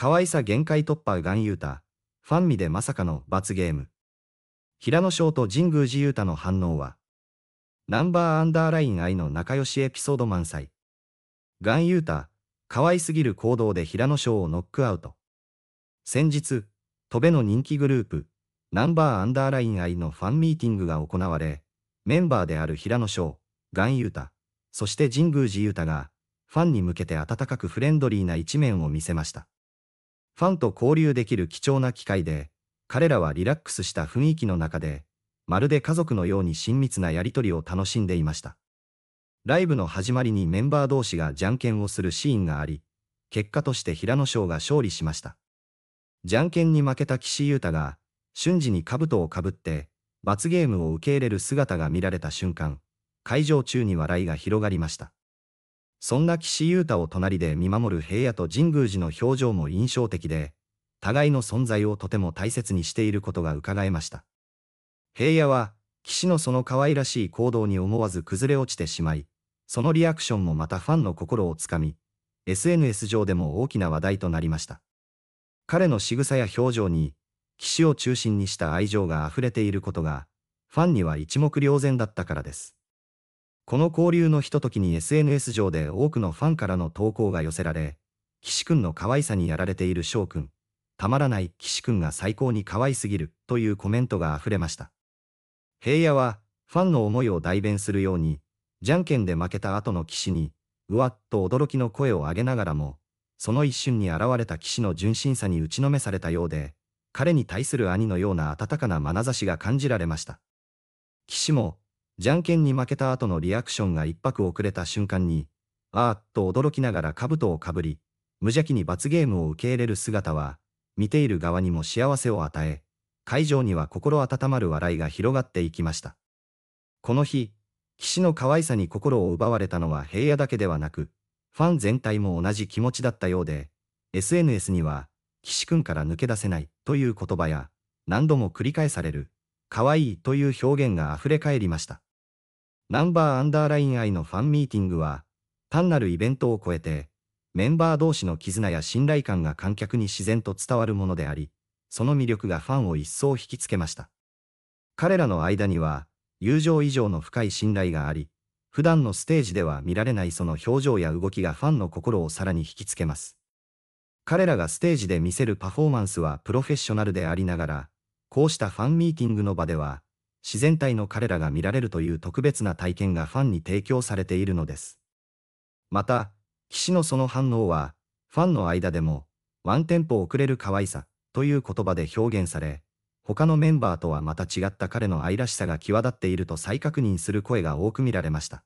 可愛さ限界突破ガンユータ、ファンミでまさかの罰ゲーム。平野翔と神宮寺ユータの反応は、ナンバーアンダーライン愛の仲良しエピソード満載。ガンユータ、可愛すぎる行動で平野翔をノックアウト。先日、戸部の人気グループ、ナンバーアンダーライン愛のファンミーティングが行われ、メンバーである平野翔、ガンユータ、そして神宮寺ユータが、ファンに向けて温かくフレンドリーな一面を見せました。ファンと交流できる貴重な機会で、彼らはリラックスした雰囲気の中で、まるで家族のように親密なやりとりを楽しんでいました。ライブの始まりにメンバー同士がじゃんけんをするシーンがあり、結果として平野翔が勝利しました。じゃんけんに負けた岸優太が、瞬時に兜をかぶって、罰ゲームを受け入れる姿が見られた瞬間、会場中に笑いが広がりました。そんな岸優太を隣で見守る平野と神宮寺の表情も印象的で、互いの存在をとても大切にしていることが伺えました。平野は、岸のその可愛らしい行動に思わず崩れ落ちてしまい、そのリアクションもまたファンの心をつかみ、SNS 上でも大きな話題となりました。彼の仕草や表情に、岸を中心にした愛情が溢れていることが、ファンには一目瞭然だったからです。この交流のひとときに SNS 上で多くのファンからの投稿が寄せられ、岸くんの可愛さにやられている翔くん、たまらない岸くんが最高に可愛すぎるというコメントが溢れました。平野は、ファンの思いを代弁するように、じゃんけんで負けた後の岸に、うわっと驚きの声を上げながらも、その一瞬に現れた騎士の純真さに打ちのめされたようで、彼に対する兄のような温かな眼差しが感じられました。騎士も、じゃんけんに負けた後のリアクションが一拍遅れた瞬間に、あーっと驚きながら兜をかぶり、無邪気に罰ゲームを受け入れる姿は、見ている側にも幸せを与え、会場には心温まる笑いが広がっていきました。この日、岸の可愛さに心を奪われたのは平野だけではなく、ファン全体も同じ気持ちだったようで、SNS には、岸くんから抜け出せないという言葉や、何度も繰り返される、可愛いという表現が溢れ返りました。ナンバーアンダーライン愛のファンミーティングは、単なるイベントを超えて、メンバー同士の絆や信頼感が観客に自然と伝わるものであり、その魅力がファンを一層引きつけました。彼らの間には、友情以上の深い信頼があり、普段のステージでは見られないその表情や動きがファンの心をさらに引きつけます。彼らがステージで見せるパフォーマンスはプロフェッショナルでありながら、こうしたファンミーティングの場では、自然体の彼らが見られるという特別な体験がファンに提供されているのです。また、岸のその反応は、ファンの間でも、ワンテンポ遅れる可愛さという言葉で表現され、他のメンバーとはまた違った彼の愛らしさが際立っていると再確認する声が多く見られました。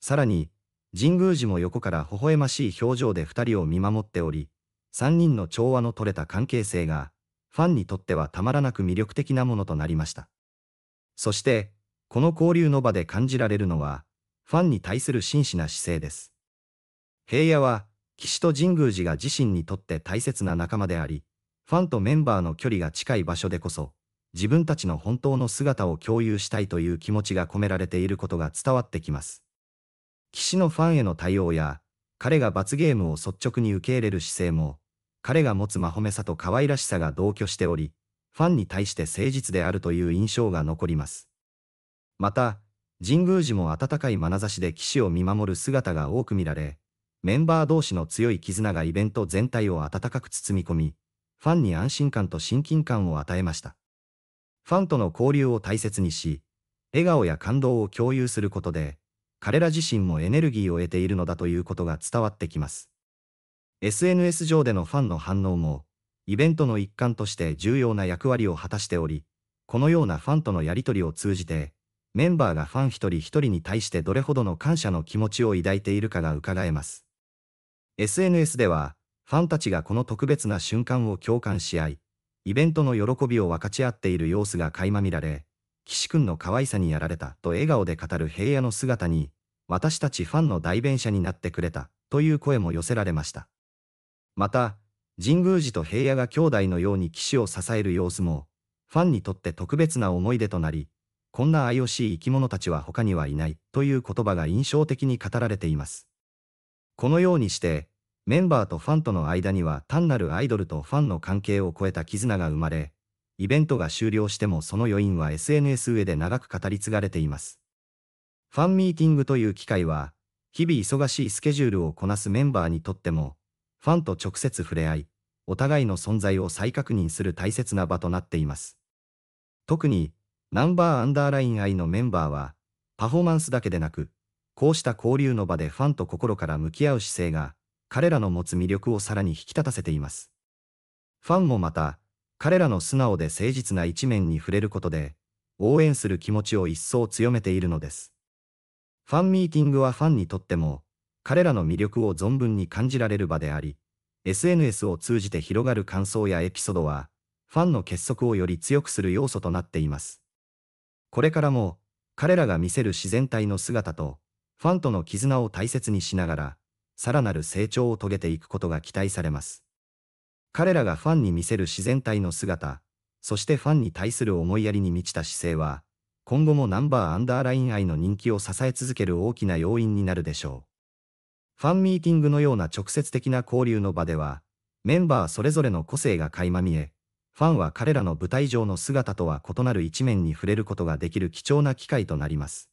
さらに、神宮寺も横から微笑ましい表情で二人を見守っており、三人の調和の取れた関係性が、ファンにとってはたまらなく魅力的なものとなりました。そして、この交流の場で感じられるのは、ファンに対する真摯な姿勢です。平野は、岸と神宮寺が自身にとって大切な仲間であり、ファンとメンバーの距離が近い場所でこそ、自分たちの本当の姿を共有したいという気持ちが込められていることが伝わってきます。岸のファンへの対応や、彼が罰ゲームを率直に受け入れる姿勢も、彼が持つまほめさと可愛らしさが同居しており、ファンに対して誠実であるという印象が残ります。また、神宮寺も温かい眼差しで騎士を見守る姿が多く見られ、メンバー同士の強い絆がイベント全体を温かく包み込み、ファンに安心感と親近感を与えました。ファンとの交流を大切にし、笑顔や感動を共有することで、彼ら自身もエネルギーを得ているのだということが伝わってきます。SNS 上でのファンの反応も、イベントの一環として重要な役割を果たしており、このようなファンとのやり取りを通じて、メンバーがファン一人一人に対してどれほどの感謝の気持ちを抱いているかが伺えます。SNS では、ファンたちがこの特別な瞬間を共感し合い、イベントの喜びを分かち合っている様子が垣間見られ、岸くんの可愛さにやられたと笑顔で語る平野の姿に、私たちファンの代弁者になってくれたという声も寄せられました。また、神宮寺と平野が兄弟のように騎士を支える様子も、ファンにとって特別な思い出となり、こんな愛おしい生き物たちは他にはいないという言葉が印象的に語られています。このようにして、メンバーとファンとの間には単なるアイドルとファンの関係を超えた絆が生まれ、イベントが終了してもその余韻は SNS 上で長く語り継がれています。ファンミーティングという機会は、日々忙しいスケジュールをこなすメンバーにとっても、ファンと直接触れ合い、お互いの存在を再確認する大切な場となっています。特に、ナンバーアンダーライン愛のメンバーは、パフォーマンスだけでなく、こうした交流の場でファンと心から向き合う姿勢が、彼らの持つ魅力をさらに引き立たせています。ファンもまた、彼らの素直で誠実な一面に触れることで、応援する気持ちを一層強めているのです。ファンミーティングはファンにとっても、彼らの魅力を存分に感じられる場であり、SNS を通じて広がる感想やエピソードは、ファンの結束をより強くする要素となっています。これからも、彼らが見せる自然体の姿と、ファンとの絆を大切にしながら、さらなる成長を遂げていくことが期待されます。彼らがファンに見せる自然体の姿、そしてファンに対する思いやりに満ちた姿勢は、今後もナンバーアンダーライン愛の人気を支え続ける大きな要因になるでしょう。ファンミーティングのような直接的な交流の場では、メンバーそれぞれの個性が垣間見え、ファンは彼らの舞台上の姿とは異なる一面に触れることができる貴重な機会となります。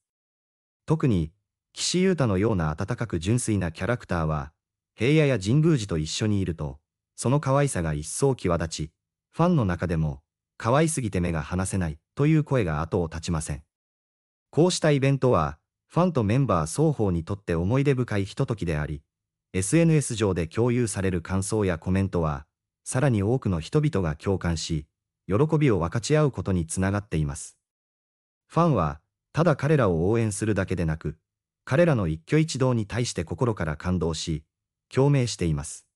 特に、岸優太のような温かく純粋なキャラクターは、平野や神宮寺と一緒にいると、その可愛さが一層際立ち、ファンの中でも、可愛すぎて目が離せないという声が後を絶ちません。こうしたイベントは、ファンとメンバー双方にとって思い出深いひとときであり、SNS 上で共有される感想やコメントは、さらに多くの人々が共感し、喜びを分かち合うことにつながっています。ファンは、ただ彼らを応援するだけでなく、彼らの一挙一動に対して心から感動し、共鳴しています。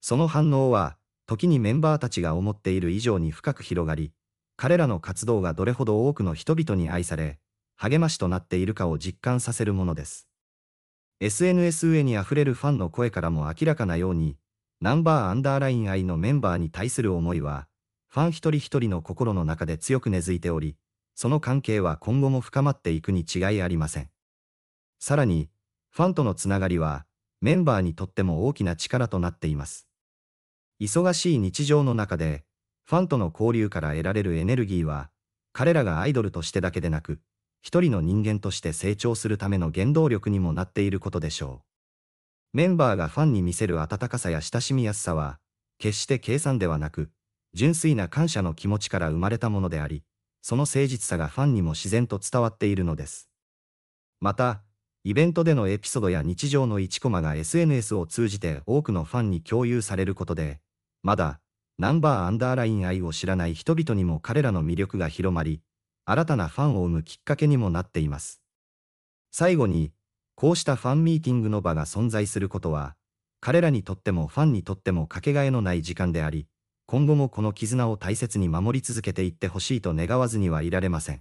その反応は、時にメンバーたちが思っている以上に深く広がり、彼らの活動がどれほど多くの人々に愛され、励ましとなっているかを実感させるものです。SNS 上にあふれるファンの声からも明らかなように、ナンバーアンダーライン愛のメンバーに対する思いは、ファン一人一人の心の中で強く根付いており、その関係は今後も深まっていくに違いありません。さらに、ファンとのつながりは、メンバーにとっても大きな力となっています。忙しい日常の中で、ファンとの交流から得られるエネルギーは、彼らがアイドルとしてだけでなく、一人の人間として成長するための原動力にもなっていることでしょう。メンバーがファンに見せる温かさや親しみやすさは、決して計算ではなく、純粋な感謝の気持ちから生まれたものであり、その誠実さがファンにも自然と伝わっているのです。また、イベントでのエピソードや日常の1コマが SNS を通じて多くのファンに共有されることで、まだ、ナンバーアンダーライン愛を知らない人々にも彼らの魅力が広まり、新たなファンを生むきっかけにもなっています。最後に、こうしたファンミーティングの場が存在することは、彼らにとってもファンにとってもかけがえのない時間であり、今後もこの絆を大切に守り続けていってほしいと願わずにはいられません。